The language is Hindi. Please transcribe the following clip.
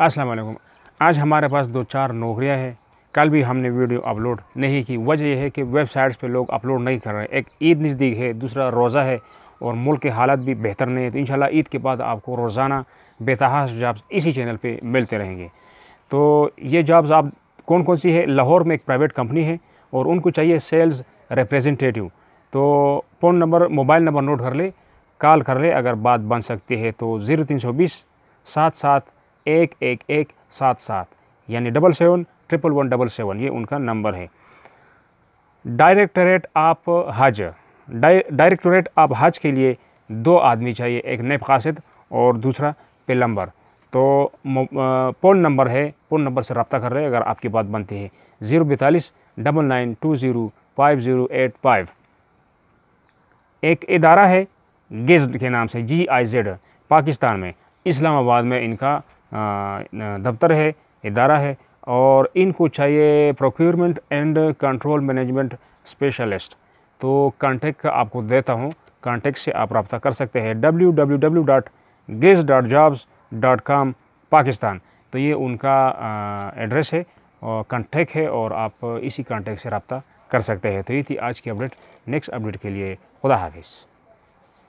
अस्सलाम वालेकुम आज हमारे पास दो चार नौकरियां हैं कल भी हमने वीडियो अपलोड नहीं की वजह यह है कि वेबसाइट्स पे लोग अपलोड नहीं कर रहे एक ईद नज़दीक है दूसरा रोज़ा है और मुल्क के हालत भी बेहतर नहीं है तो इन ईद के बाद आपको रोज़ाना बेतहास जॉब्स इसी चैनल पर मिलते रहेंगे तो ये जॉब्स आप कौन कौन सी है लाहौर में एक प्राइवेट कंपनी है और उनको चाहिए सेल्स रिप्रेजेंटेटिव तो phone number mobile number note कर ले कॉल कर ले अगर बात बन सकती है तो ज़ीरो तीन सौ बीस सात सात एक एक एक सात सात यानी double seven triple one double seven ये उनका नंबर है डायरेक्टरेट आप हज डायरेक्टोरेट आप हज के लिए दो आदमी चाहिए एक नेब और दूसरा पिलम्बर तो फ़ोन नंबर है फ़ोन नंबर से रबता कर रहे हैं अगर आपकी बात बनती है ज़ीरो बैतालीस double nine two zero five zero eight five एक इदारा है गेज के नाम से जी आई जेड पाकिस्तान में इस्लामाबाद में इनका दफ्तर है इदारा है और इनको चाहिए procurement and control management specialist तो कांटेक्ट आपको देता हूँ कांटेक्ट से आप रब्ता कर सकते हैं W W W dot gage dot jobs dot com Pakistan तो ये उनका एड्रेस है और कांटेक्ट है और आप इसी कांटेक्ट से रब्ता कर सकते हैं तो ये थी आज की अपडेट नेक्स्ट अपडेट के लिए खुदा हाफिज़